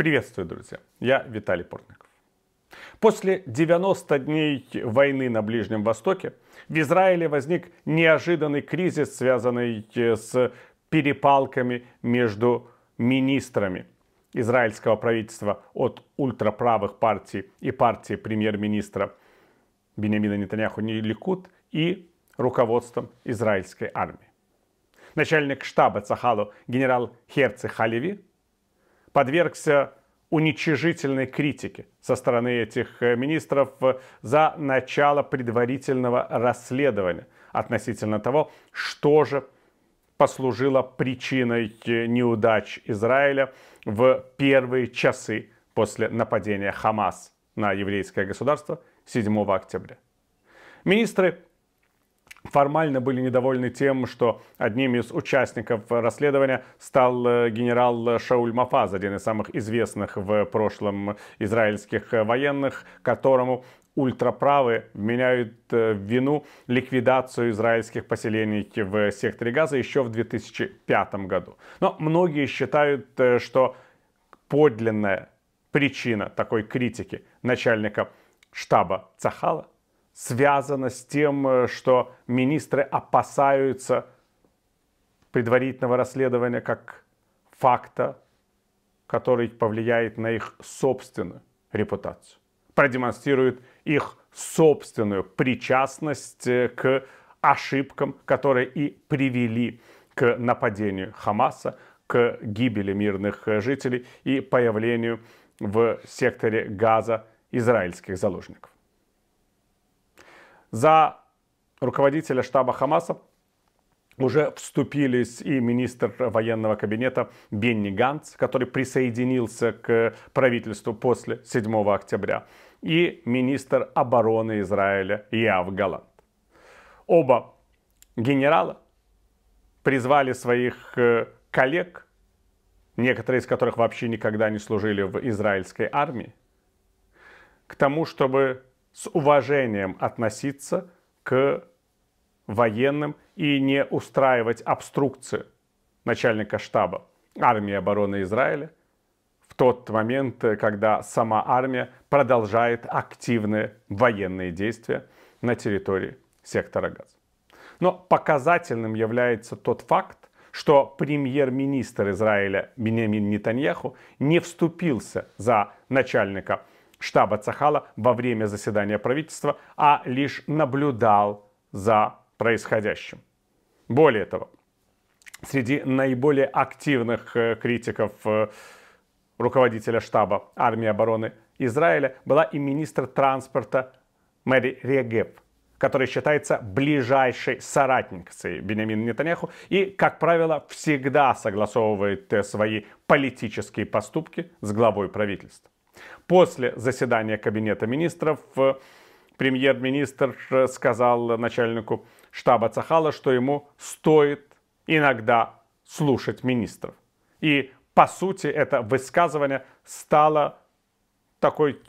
Приветствую, друзья. Я Виталий Портников. После 90 дней войны на Ближнем Востоке в Израиле возник неожиданный кризис, связанный э, с перепалками между министрами израильского правительства от ультраправых партий и партии премьер-министра Бениамина Нетаньяху Ликут и руководством израильской армии. Начальник штаба Цахалу генерал Херци Халеви подвергся уничижительной критике со стороны этих э, министров э, за начало предварительного расследования относительно того, что же послужило причиной э, неудач Израиля в первые часы после нападения Хамас на еврейское государство 7 октября. Министры формально были недовольны тем, что одним из участников расследования стал э, генерал Шауль Мафаз, один из самых известных в прошлом израильских военных, которому ультраправы вменяют в э, вину ликвидацию израильских поселений в секторе Газа еще в 2005 году. Но многие считают, э, что подлинная причина такой критики начальника штаба Цахала – связано с тем, э, что министры опасаются предварительного расследования как факта, который повлияет на их собственную репутацию, продемонстрирует их собственную причастность э, к ошибкам, которые и привели к нападению Хамаса, к гибели мирных э, жителей и появлению в секторе Газа израильских заложников. За руководителя штаба Хамаса уже вступились и министр военного кабинета Бенни Ганц, который присоединился к правительству после 7 октября, и министр обороны Израиля Яв Галант. Оба генерала призвали своих э, коллег, некоторые из которых вообще никогда не служили в израильской армии, к тому, чтобы с уважением относиться к военным и не устраивать обструкции начальника штаба армии обороны Израиля в тот момент, когда сама армия продолжает активные военные действия на территории сектора Газа. Но показательным является тот факт, что премьер-министр Израиля Бенемин Нетаньяху не вступился за начальника штаба Цахала во время заседания правительства, а лишь наблюдал за происходящим. Более того, среди наиболее активных э, критиков э, руководителя штаба армии обороны Израиля была и министр транспорта Мэри Регеп, которая считается ближайшей соратницей Бенямина Нетаньяху и, как правило, всегда согласовывает э, свои политические поступки с главой правительства. После заседания Кабинета министров э, премьер-министр э, сказал начальнику штаба Цахала, что ему стоит иногда слушать министров. И, по сути, это высказывание стало такой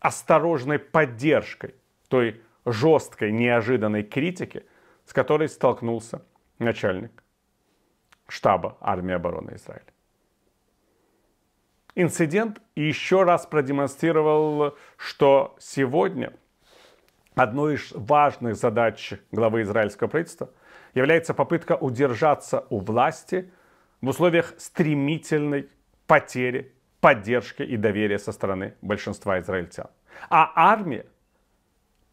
осторожной поддержкой той жесткой, неожиданной критики, с которой столкнулся начальник штаба армии обороны Израиля. Инцидент еще раз продемонстрировал, что сегодня одной из важных задач главы израильского правительства является попытка удержаться у власти в условиях стремительной потери поддержки и доверия со стороны большинства израильтян. А армия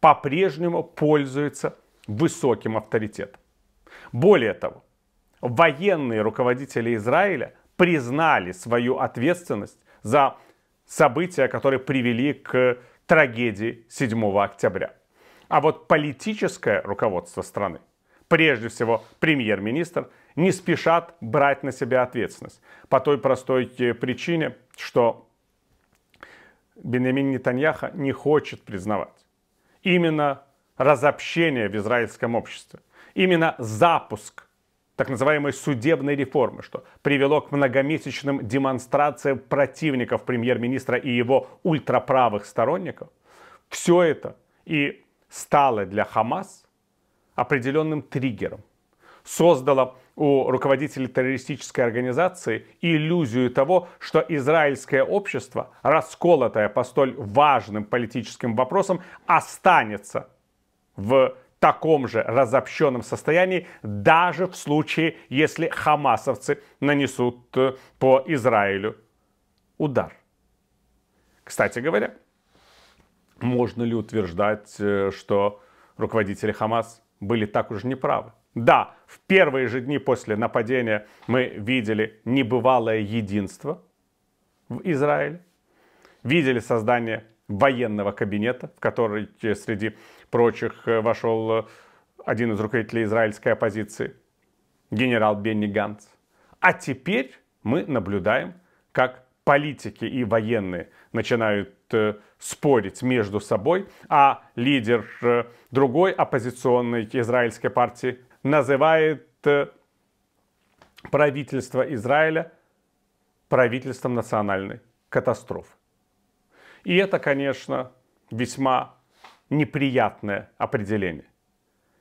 по-прежнему пользуется высоким авторитетом. Более того, военные руководители Израиля признали свою ответственность за события, которые привели к трагедии 7 октября. А вот политическое руководство страны, прежде всего премьер-министр, не спешат брать на себя ответственность. По той простой э, причине, что Бенемин Нетаньяха не хочет признавать именно разобщение в израильском обществе, именно запуск так называемой судебной реформы, что привело к многомесячным демонстрациям противников премьер-министра и его ультраправых сторонников, все это и стало для Хамас определенным триггером, создало у руководителей террористической организации иллюзию того, что израильское общество, расколотое по столь важным политическим вопросам, останется в таком же разобщенном состоянии, даже в случае, если хамасовцы нанесут э, по Израилю удар. Кстати говоря, можно ли утверждать, э, что руководители Хамас были так уж неправы? Да, в первые же дни после нападения мы видели небывалое единство в Израиле, видели создание военного кабинета, в который э, среди прочих э, вошел э, один из руководителей израильской оппозиции, генерал Бенни Ганц. А теперь мы наблюдаем, как политики и военные начинают спорить между собой, а лидер другой оппозиционной израильской партии называет правительство Израиля правительством национальной катастрофы. И это, конечно, весьма неприятное определение.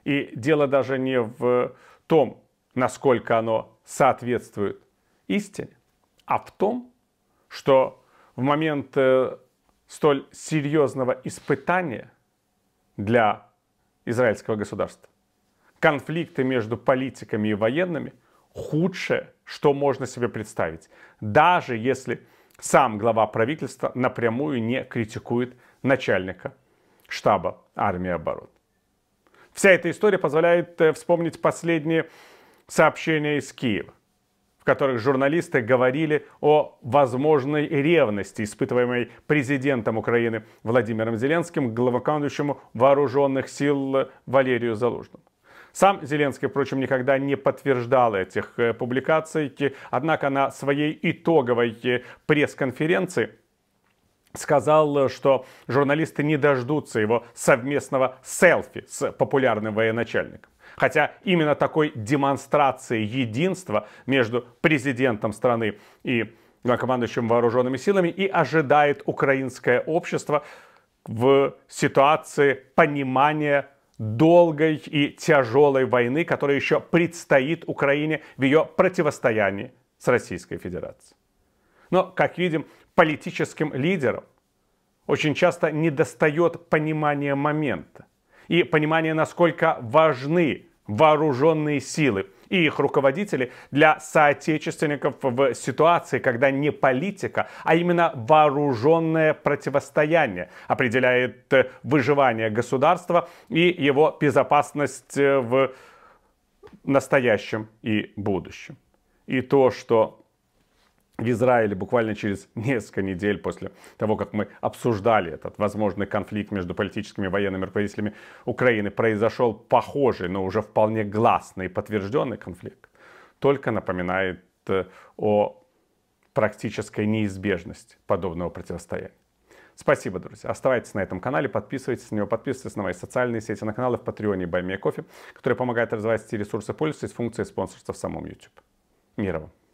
И дело даже не в том, насколько оно соответствует истине, а в том, что в момент э, столь серьезного испытания для израильского государства, конфликты между политиками и военными худшее, что можно себе представить. Даже если сам глава правительства напрямую не критикует начальника штаба армии обороны. Вся эта история позволяет э, вспомнить последние сообщения из Киева, в которых журналисты говорили о возможной ревности, испытываемой президентом Украины Владимиром Зеленским к главокомандующему вооруженных сил Валерию Залужному. Сам Зеленский, впрочем, никогда не подтверждал этих э, публикаций, однако на своей итоговой э, пресс-конференции сказал, что журналисты не дождутся его совместного селфи с популярным военачальником. Хотя именно такой демонстрации единства между президентом страны и командующим вооруженными силами и ожидает украинское общество в ситуации понимания долгой и тяжелой войны, которая еще предстоит Украине в ее противостоянии с Российской Федерацией. Но, как видим, политическим лидерам очень часто недостает понимания момента и понимания, насколько важны вооруженные силы и их руководители для соотечественников в ситуации, когда не политика, а именно вооруженное противостояние определяет э, выживание государства и его безопасность э, в настоящем и будущем. И то, что в Израиле буквально через несколько недель после того, как мы обсуждали этот возможный конфликт между политическими и военными руководителями Украины, произошел похожий, но уже вполне гласный и подтвержденный конфликт, только напоминает э, о практической неизбежности подобного противостояния. Спасибо, друзья. Оставайтесь на этом канале, подписывайтесь на него, подписывайтесь на мои социальные сети, на каналы в Патреоне и Баймия Кофе, которые помогают развивать эти ресурсы, пользуясь функцией спонсорства в самом YouTube. Мира вам!